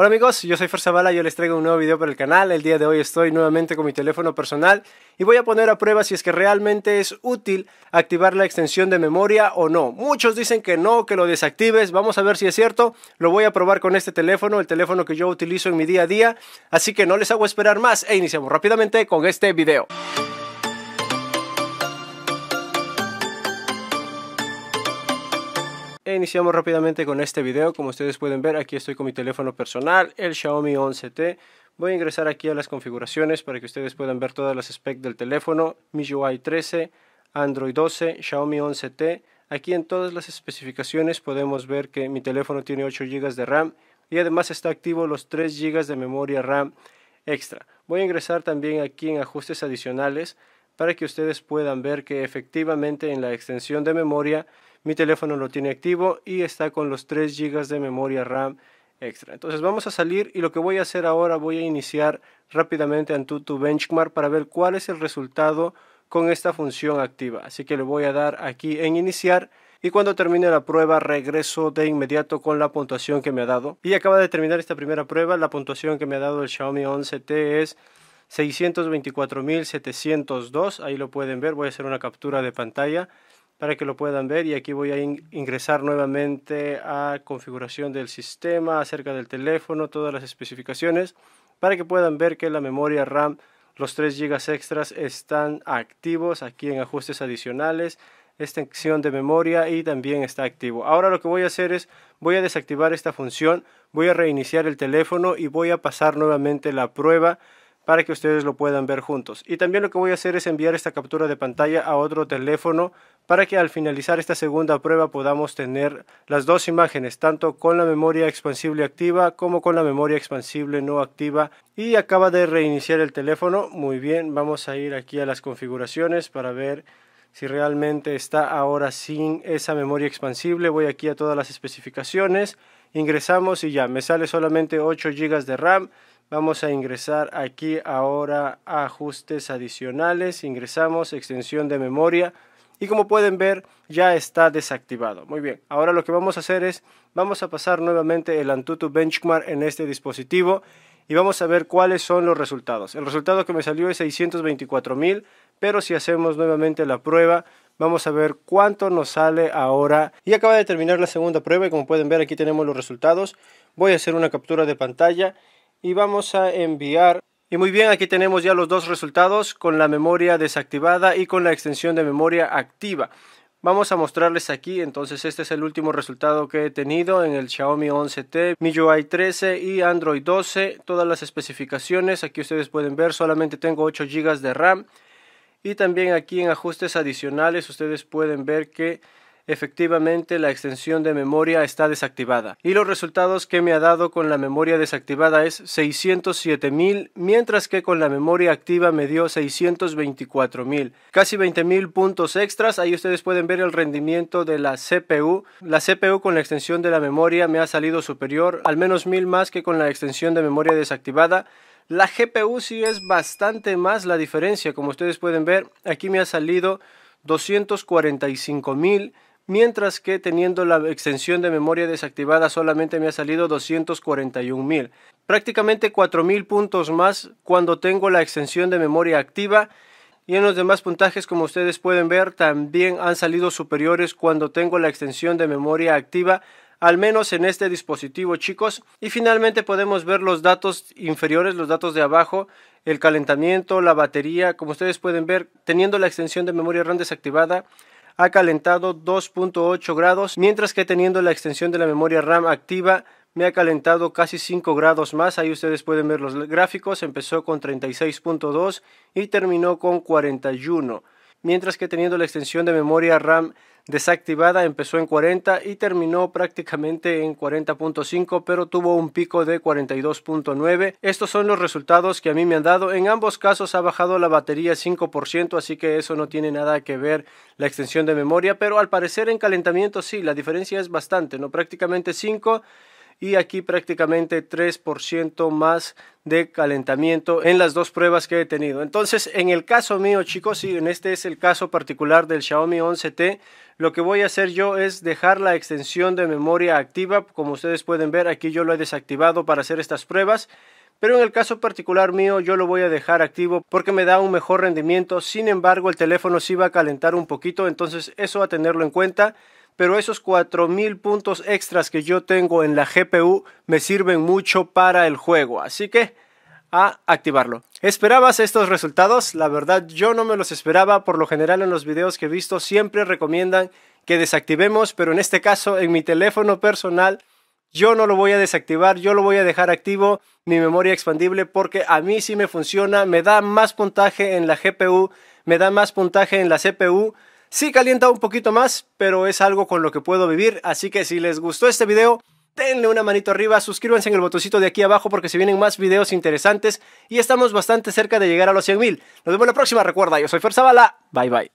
Hola amigos, yo soy Forzabala y yo les traigo un nuevo video para el canal. El día de hoy estoy nuevamente con mi teléfono personal y voy a poner a prueba si es que realmente es útil activar la extensión de memoria o no. Muchos dicen que no, que lo desactives. Vamos a ver si es cierto. Lo voy a probar con este teléfono, el teléfono que yo utilizo en mi día a día. Así que no les hago esperar más e iniciamos rápidamente con este video. E iniciamos rápidamente con este video, como ustedes pueden ver aquí estoy con mi teléfono personal, el Xiaomi 11T. Voy a ingresar aquí a las configuraciones para que ustedes puedan ver todas las specs del teléfono, MIUI 13, Android 12, Xiaomi 11T. Aquí en todas las especificaciones podemos ver que mi teléfono tiene 8 GB de RAM y además está activo los 3 GB de memoria RAM extra. Voy a ingresar también aquí en ajustes adicionales para que ustedes puedan ver que efectivamente en la extensión de memoria mi teléfono lo tiene activo y está con los 3 GB de memoria RAM extra. Entonces vamos a salir y lo que voy a hacer ahora voy a iniciar rápidamente Antutu Benchmark para ver cuál es el resultado con esta función activa. Así que le voy a dar aquí en iniciar y cuando termine la prueba regreso de inmediato con la puntuación que me ha dado. Y acaba de terminar esta primera prueba, la puntuación que me ha dado el Xiaomi 11T es 624.702, ahí lo pueden ver, voy a hacer una captura de pantalla para que lo puedan ver y aquí voy a ingresar nuevamente a configuración del sistema, acerca del teléfono, todas las especificaciones para que puedan ver que la memoria RAM, los 3 GB extras están activos aquí en ajustes adicionales, extensión de memoria y también está activo. Ahora lo que voy a hacer es, voy a desactivar esta función, voy a reiniciar el teléfono y voy a pasar nuevamente la prueba para que ustedes lo puedan ver juntos. Y también lo que voy a hacer es enviar esta captura de pantalla a otro teléfono para que al finalizar esta segunda prueba podamos tener las dos imágenes, tanto con la memoria expansible activa como con la memoria expansible no activa. Y acaba de reiniciar el teléfono. Muy bien, vamos a ir aquí a las configuraciones para ver si realmente está ahora sin esa memoria expansible. Voy aquí a todas las especificaciones, ingresamos y ya, me sale solamente 8 GB de RAM. Vamos a ingresar aquí ahora a ajustes adicionales, ingresamos extensión de memoria y como pueden ver ya está desactivado. Muy bien, ahora lo que vamos a hacer es, vamos a pasar nuevamente el Antutu Benchmark en este dispositivo y vamos a ver cuáles son los resultados. El resultado que me salió es 624.000, pero si hacemos nuevamente la prueba, Vamos a ver cuánto nos sale ahora. Y acaba de terminar la segunda prueba y como pueden ver aquí tenemos los resultados. Voy a hacer una captura de pantalla y vamos a enviar. Y muy bien, aquí tenemos ya los dos resultados con la memoria desactivada y con la extensión de memoria activa. Vamos a mostrarles aquí, entonces este es el último resultado que he tenido en el Xiaomi 11T, MIUI 13 y Android 12, todas las especificaciones, aquí ustedes pueden ver, solamente tengo 8 GB de RAM, y también aquí en ajustes adicionales ustedes pueden ver que efectivamente la extensión de memoria está desactivada. Y los resultados que me ha dado con la memoria desactivada es 607.000, mientras que con la memoria activa me dio 624.000. Casi 20.000 puntos extras. Ahí ustedes pueden ver el rendimiento de la CPU. La CPU con la extensión de la memoria me ha salido superior, al menos 1.000 más que con la extensión de memoria desactivada. La GPU sí es bastante más la diferencia, como ustedes pueden ver, aquí me ha salido 245.000 mientras que teniendo la extensión de memoria desactivada solamente me ha salido 241.000. Prácticamente mil puntos más cuando tengo la extensión de memoria activa y en los demás puntajes como ustedes pueden ver también han salido superiores cuando tengo la extensión de memoria activa al menos en este dispositivo chicos y finalmente podemos ver los datos inferiores los datos de abajo el calentamiento la batería como ustedes pueden ver teniendo la extensión de memoria RAM desactivada ha calentado 2.8 grados, mientras que teniendo la extensión de la memoria RAM activa, me ha calentado casi 5 grados más, ahí ustedes pueden ver los gráficos, empezó con 36.2 y terminó con 41 mientras que teniendo la extensión de memoria RAM desactivada empezó en 40 y terminó prácticamente en 40.5 pero tuvo un pico de 42.9 estos son los resultados que a mí me han dado en ambos casos ha bajado la batería 5% así que eso no tiene nada que ver la extensión de memoria pero al parecer en calentamiento sí la diferencia es bastante no prácticamente 5 y aquí prácticamente 3% más de calentamiento en las dos pruebas que he tenido. Entonces, en el caso mío, chicos, y en este es el caso particular del Xiaomi 11T, lo que voy a hacer yo es dejar la extensión de memoria activa. Como ustedes pueden ver, aquí yo lo he desactivado para hacer estas pruebas pero en el caso particular mío yo lo voy a dejar activo porque me da un mejor rendimiento, sin embargo el teléfono sí va a calentar un poquito, entonces eso a tenerlo en cuenta pero esos 4000 puntos extras que yo tengo en la GPU me sirven mucho para el juego, así que a activarlo. ¿Esperabas estos resultados? La verdad yo no me los esperaba, por lo general en los videos que he visto siempre recomiendan que desactivemos, pero en este caso en mi teléfono personal yo no lo voy a desactivar, yo lo voy a dejar activo, mi memoria expandible, porque a mí sí me funciona, me da más puntaje en la GPU, me da más puntaje en la CPU, Sí calienta un poquito más, pero es algo con lo que puedo vivir, así que si les gustó este video, denle una manito arriba, suscríbanse en el botoncito de aquí abajo porque se vienen más videos interesantes y estamos bastante cerca de llegar a los 100.000. Nos vemos la próxima, recuerda, yo soy Fer bye bye.